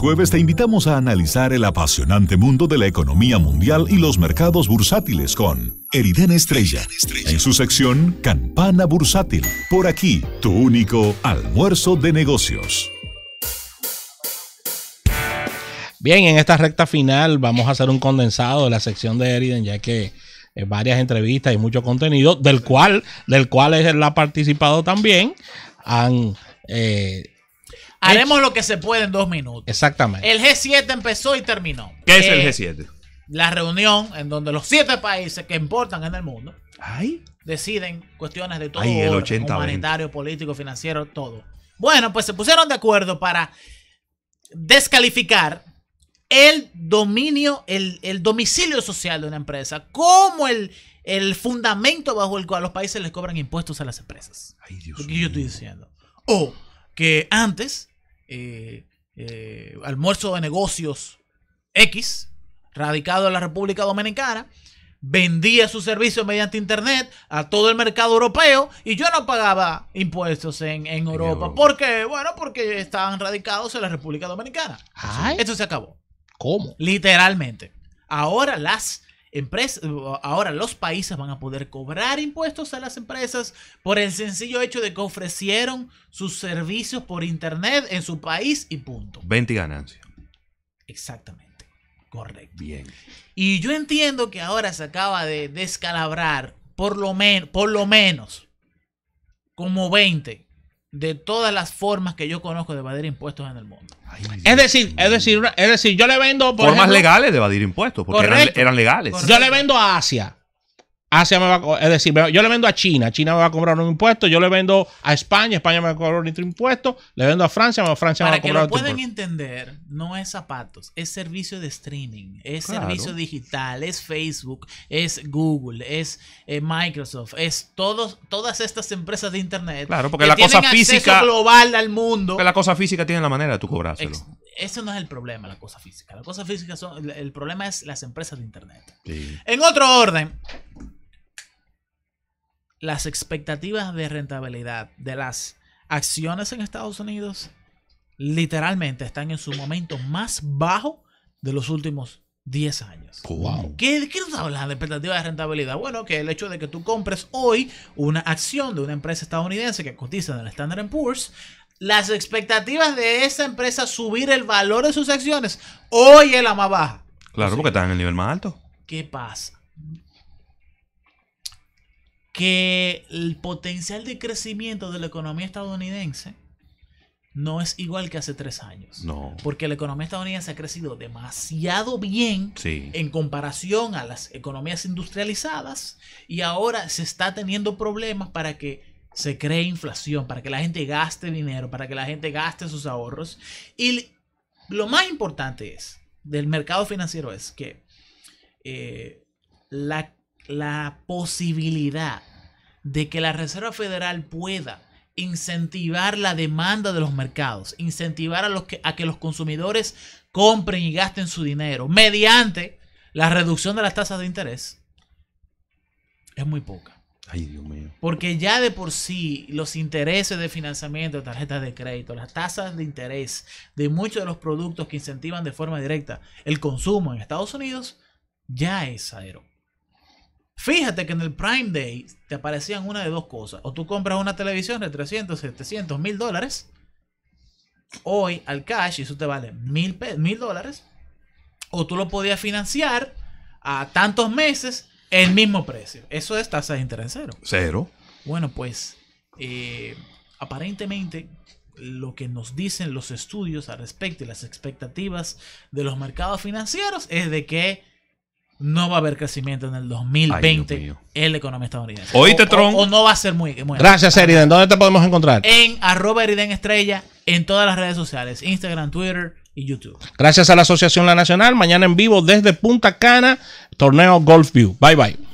jueves te invitamos a analizar el apasionante mundo de la economía mundial y los mercados bursátiles con Eriden Estrella, en su sección Campana Bursátil. Por aquí, tu único almuerzo de negocios. Bien, en esta recta final vamos a hacer un condensado de la sección de Eriden, ya que eh, varias entrevistas y mucho contenido, del cual, del cual él ha participado también. Han eh, Haremos lo que se puede en dos minutos. Exactamente. El G7 empezó y terminó. ¿Qué es el eh, G7? La reunión en donde los siete países que importan en el mundo deciden cuestiones de todo, Ay, el 80, humanitario, político, financiero, todo. Bueno, pues se pusieron de acuerdo para descalificar el dominio, el, domicilio social de una empresa como el, fundamento bajo el cual los países les cobran impuestos a las empresas. Ay, Dios mío. yo estoy diciendo. O que antes eh, eh, almuerzo de negocios X, radicado en la República Dominicana, vendía sus servicios mediante Internet a todo el mercado europeo y yo no pagaba impuestos en, Europa. ¿Por qué? Bueno, porque estaban radicados en la República Dominicana. Esto se acabó. ¿Cómo? Literalmente. Ahora las ahora los países van a poder cobrar impuestos a las empresas por el sencillo hecho de que ofrecieron sus servicios por internet en su país y punto. 20 ganancias. Exactamente, correcto. Bien. Y yo entiendo que ahora se acaba de descalabrar por lo, por lo menos como 20 de todas las formas que yo conozco de evadir impuestos en el mundo. es decir, es decir, es decir, yo le vendo por formas legales de evadir impuestos, porque eran, legales. Yo le vendo a Asia. Asia me va a, es decir, yo le vendo a China, China me va a cobrar un impuesto, yo le vendo a España, España me va a cobrar otro impuesto, le vendo a Francia, Francia me va a cobrar otro impuesto. Para que puedan entender, no es zapatos, es servicio de streaming, es servicio digital, es Facebook, es Google, es eh, Microsoft, es todos, todas estas empresas de internet. Claro, porque la cosa física global del mundo. Que la cosa física tiene la manera de tú cobrárselo. eso no es el problema, la cosa física. La cosa física son, el problema es las empresas de internet. En otro orden, las expectativas de rentabilidad de las acciones en Estados Unidos literalmente están en su momento más bajo de los últimos 10 años. Oh, ¿Qué, ¿Qué, nos habla de expectativas de rentabilidad? Bueno, que el hecho de que tú compres hoy una acción de una empresa estadounidense que cotiza en el Standard Poor's, las expectativas de esa empresa subir el valor de sus acciones hoy es la más baja. Claro, porque están en el nivel más alto. ¿Qué pasa? que el potencial de crecimiento de la economía estadounidense no es igual que hace tres años. No. Porque la economía estadounidense ha crecido demasiado bien en comparación a las economías industrializadas y ahora se está teniendo problemas para que se cree inflación, para que la gente gaste dinero, para que la gente gaste sus ahorros. Y lo más importante es, del mercado financiero es que eh, la la posibilidad de que la Reserva Federal pueda incentivar la demanda de los mercados, incentivar a, los que, a que los consumidores compren y gasten su dinero mediante la reducción de las tasas de interés, es muy poca. Ay, Dios mío. Porque ya de por sí los intereses de financiamiento de tarjetas de crédito, las tasas de interés de muchos de los productos que incentivan de forma directa el consumo en Estados Unidos, ya es cero. Fíjate que en el Prime Day te aparecían una de dos cosas. O tú compras una televisión de 300, 700, mil dólares. Hoy al cash, y eso te vale mil, dólares. O tú lo podías financiar a tantos meses el mismo precio. Eso es tasa de interés cero. Cero. Bueno, pues eh, aparentemente lo que nos dicen los estudios al respecto y las expectativas de los mercados financieros es de que no va a haber crecimiento en el 2020 en la economía estadounidense. Oíste, o, Tron. O, no va a ser muy. bueno Gracias, Eriden. ¿Dónde te podemos encontrar? En arroba Eriden Estrella, en todas las redes sociales: Instagram, Twitter y YouTube. Gracias a la Asociación La Nacional. Mañana en vivo desde Punta Cana, torneo Golf View. Bye, bye.